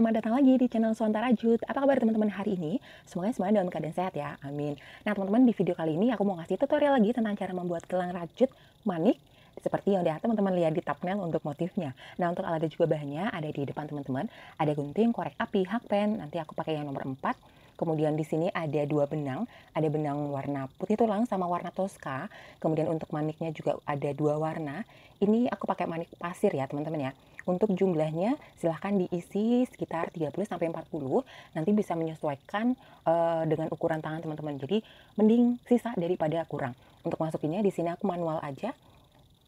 Selamat datang lagi di channel Suantara Jut. Apa kabar teman-teman hari ini? Semoga semuanya dalam keadaan sehat ya. Amin. Nah, teman-teman di video kali ini aku mau ngasih tutorial lagi tentang cara membuat gelang rajut manik seperti yang udah teman-teman lihat di thumbnail untuk motifnya. Nah, untuk alatnya juga bahannya ada di depan teman-teman. Ada gunting, korek api, hakpen, nanti aku pakai yang nomor 4 Kemudian di sini ada dua benang, ada benang warna putih tulang sama warna toska. Kemudian untuk maniknya juga ada dua warna. Ini aku pakai manik pasir ya teman-teman ya. Untuk jumlahnya silahkan diisi sekitar 30-40. Nanti bisa menyesuaikan uh, dengan ukuran tangan teman-teman. Jadi mending sisa daripada kurang. Untuk masukinnya di sini aku manual aja.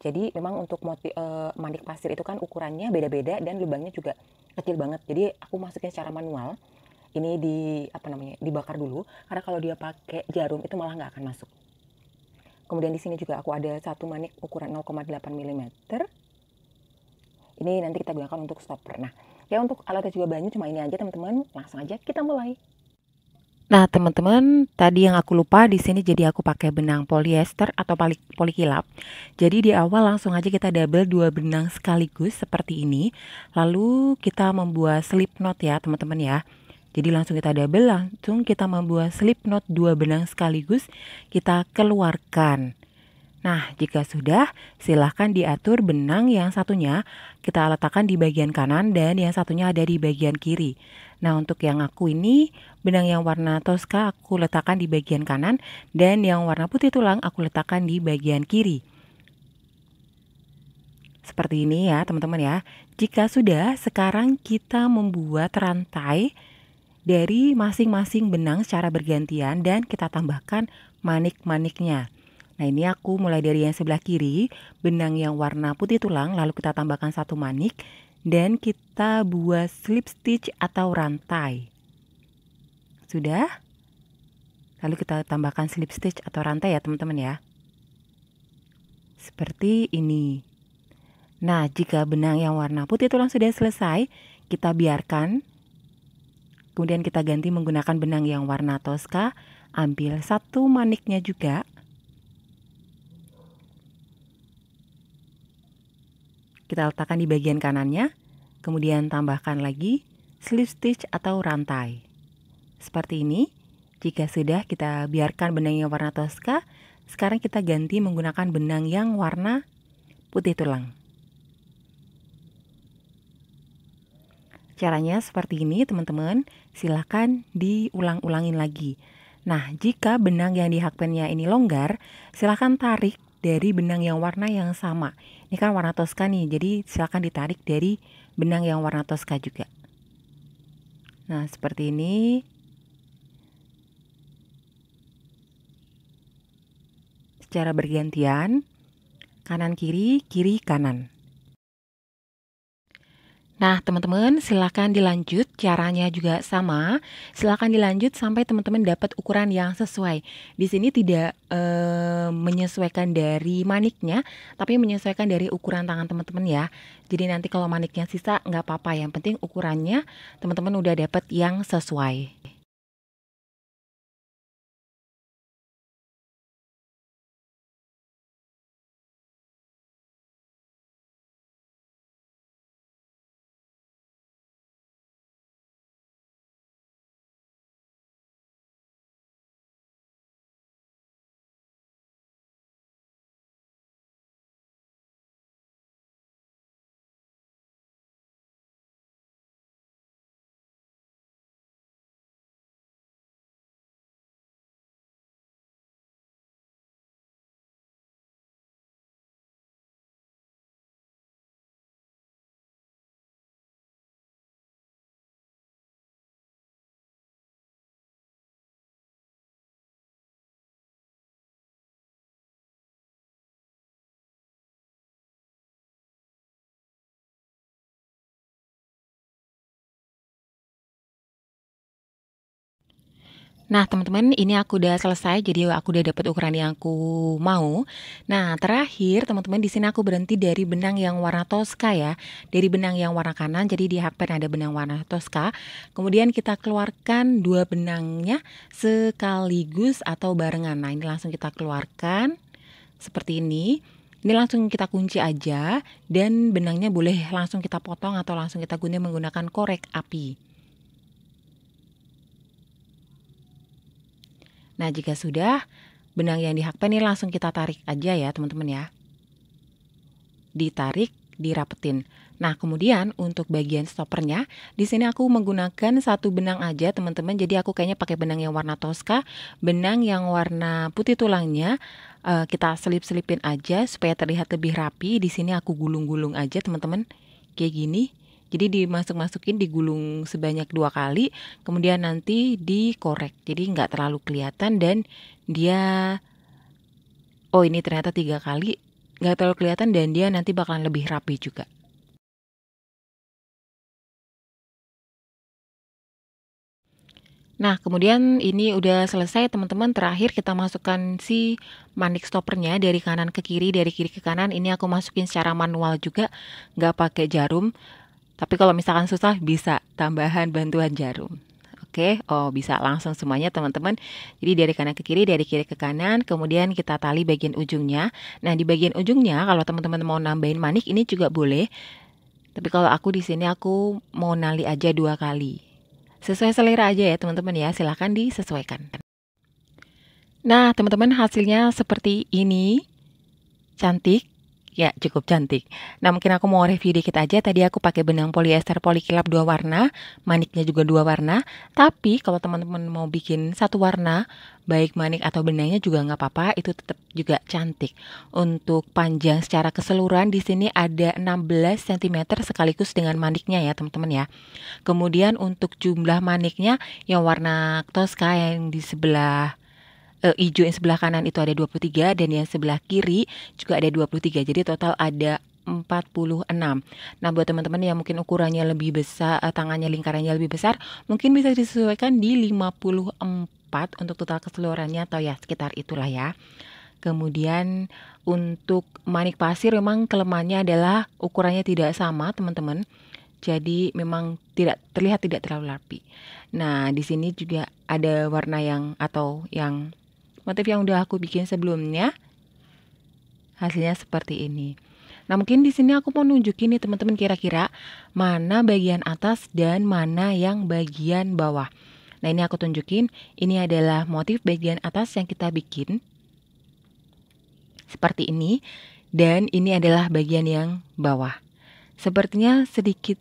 Jadi memang untuk motif, uh, eh, manik pasir itu kan ukurannya beda-beda dan lubangnya juga kecil banget. Jadi aku masuknya secara manual ini di apa namanya dibakar dulu karena kalau dia pakai jarum itu malah nggak akan masuk kemudian di sini juga aku ada satu manik ukuran 0,8 mm ini nanti kita gunakan untuk stopper nah ya untuk alatnya juga banyak cuma ini aja teman-teman langsung aja kita mulai Nah, teman-teman, tadi yang aku lupa di sini jadi aku pakai benang polyester atau polikilap. Jadi di awal langsung aja kita double dua benang sekaligus seperti ini. Lalu kita membuat slip knot ya, teman-teman ya. Jadi langsung kita double, langsung kita membuat slip knot dua benang sekaligus kita keluarkan. Nah, jika sudah, silahkan diatur benang yang satunya kita letakkan di bagian kanan dan yang satunya ada di bagian kiri. Nah, untuk yang aku ini, benang yang warna toska aku letakkan di bagian kanan dan yang warna putih tulang aku letakkan di bagian kiri. Seperti ini ya, teman-teman ya. Jika sudah, sekarang kita membuat rantai dari masing-masing benang secara bergantian dan kita tambahkan manik-maniknya. Nah ini aku mulai dari yang sebelah kiri, benang yang warna putih tulang lalu kita tambahkan satu manik dan kita buat slip stitch atau rantai. Sudah? Lalu kita tambahkan slip stitch atau rantai ya teman-teman ya. Seperti ini. Nah, jika benang yang warna putih tulang sudah selesai, kita biarkan Kemudian kita ganti menggunakan benang yang warna toska. Ambil satu maniknya juga. Kita letakkan di bagian kanannya. Kemudian tambahkan lagi slip stitch atau rantai. Seperti ini. Jika sudah kita biarkan benang yang warna toska, sekarang kita ganti menggunakan benang yang warna putih tulang. Caranya seperti ini teman-teman, silahkan diulang-ulangin lagi. Nah, jika benang yang di hakpennya ini longgar, silahkan tarik dari benang yang warna yang sama. Ini kan warna toska nih, jadi silakan ditarik dari benang yang warna toska juga. Nah, seperti ini. Secara bergantian, kanan kiri, kiri kanan. Nah, teman-teman, silakan dilanjut. Caranya juga sama. Silakan dilanjut sampai teman-teman dapat ukuran yang sesuai. Di sini tidak e, menyesuaikan dari maniknya, tapi menyesuaikan dari ukuran tangan teman-teman ya. Jadi nanti kalau maniknya sisa nggak apa-apa. Yang penting ukurannya teman-teman udah dapat yang sesuai. Nah teman-teman ini aku udah selesai jadi aku udah dapat ukuran yang aku mau Nah terakhir teman-teman di sini aku berhenti dari benang yang warna toska ya Dari benang yang warna kanan jadi di hakpen ada benang warna toska Kemudian kita keluarkan dua benangnya sekaligus atau barengan Nah ini langsung kita keluarkan seperti ini ini langsung kita kunci aja dan benangnya boleh langsung kita potong atau langsung kita gunting menggunakan korek api. Nah, jika sudah, benang yang di hakpen ini langsung kita tarik aja ya, teman-teman ya. Ditarik, dirapetin. Nah, kemudian untuk bagian stoppernya, di sini aku menggunakan satu benang aja, teman-teman. Jadi aku kayaknya pakai benang yang warna toska, benang yang warna putih tulangnya eh, kita selip-selipin aja supaya terlihat lebih rapi. Di sini aku gulung-gulung aja, teman-teman. Kayak gini. Jadi dimasuk-masukin digulung sebanyak dua kali, kemudian nanti dikorek. Jadi nggak terlalu kelihatan dan dia oh ini ternyata tiga kali nggak terlalu kelihatan dan dia nanti bakalan lebih rapi juga. Nah, kemudian ini udah selesai teman-teman. Terakhir kita masukkan si manik stoppernya dari kanan ke kiri, dari kiri ke kanan. Ini aku masukin secara manual juga, nggak pakai jarum. Tapi kalau misalkan susah bisa tambahan bantuan jarum. Oke, oh bisa langsung semuanya teman-teman. Jadi dari kanan ke kiri, dari kiri ke kanan, kemudian kita tali bagian ujungnya. Nah, di bagian ujungnya kalau teman-teman mau nambahin manik ini juga boleh. Tapi kalau aku di sini aku mau nali aja dua kali. Sesuai selera aja ya teman-teman ya, silahkan disesuaikan. Nah, teman-teman hasilnya seperti ini. Cantik. Ya, cukup cantik. Nah, mungkin aku mau review dikit aja. Tadi aku pakai benang polyester polikilap dua warna, maniknya juga dua warna. Tapi kalau teman-teman mau bikin satu warna, baik manik atau benangnya juga nggak apa-apa, itu tetap juga cantik. Untuk panjang secara keseluruhan di sini ada 16 cm sekaligus dengan maniknya ya, teman-teman ya. Kemudian untuk jumlah maniknya yang warna toska yang di sebelah uh, eh, hijau yang sebelah kanan itu ada 23 dan yang sebelah kiri juga ada 23. Jadi total ada 46. Nah, buat teman-teman yang mungkin ukurannya lebih besar, eh, tangannya lingkarannya lebih besar, mungkin bisa disesuaikan di 54 untuk total keseluruhannya atau ya sekitar itulah ya. Kemudian untuk manik pasir memang kelemahannya adalah ukurannya tidak sama, teman-teman. Jadi memang tidak terlihat tidak terlalu rapi. Nah, di sini juga ada warna yang atau yang motif yang udah aku bikin sebelumnya hasilnya seperti ini nah mungkin di sini aku mau nunjukin nih teman-teman kira-kira mana bagian atas dan mana yang bagian bawah nah ini aku tunjukin ini adalah motif bagian atas yang kita bikin seperti ini dan ini adalah bagian yang bawah sepertinya sedikit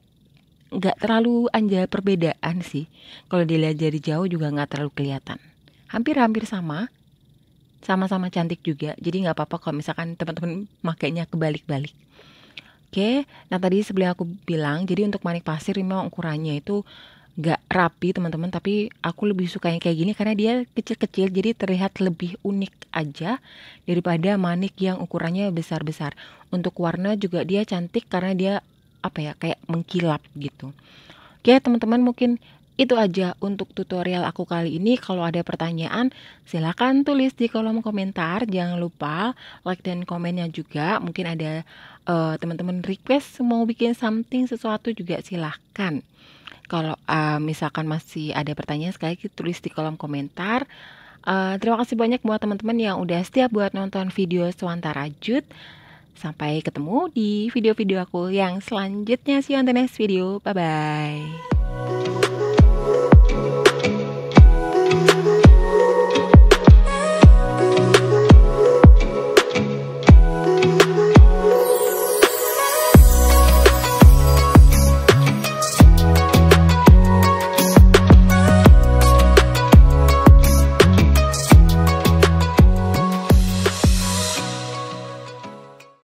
nggak terlalu anja perbedaan sih. Kalau dilihat dari jauh juga nggak terlalu kelihatan. Hampir-hampir sama, sama-sama cantik juga jadi nggak apa-apa kalau misalkan teman-teman makainya kebalik-balik Oke, nah tadi sebelum aku bilang, jadi untuk manik pasir memang ukurannya itu nggak rapi teman-teman, tapi aku lebih suka yang kayak gini karena dia kecil-kecil, jadi terlihat lebih unik aja daripada manik yang ukurannya besar-besar. Untuk warna juga dia cantik karena dia apa ya kayak mengkilap gitu. Oke teman-teman mungkin itu aja untuk tutorial aku kali ini. Kalau ada pertanyaan, silahkan tulis di kolom komentar. Jangan lupa like dan komennya juga. Mungkin ada uh, teman-teman request mau bikin something sesuatu juga silahkan. Kalau uh, misalkan masih ada pertanyaan, sekali lagi tulis di kolom komentar. Uh, terima kasih banyak buat teman-teman yang udah setia buat nonton video Suantara Jut. Sampai ketemu di video-video aku yang selanjutnya. See you on the next video. Bye-bye.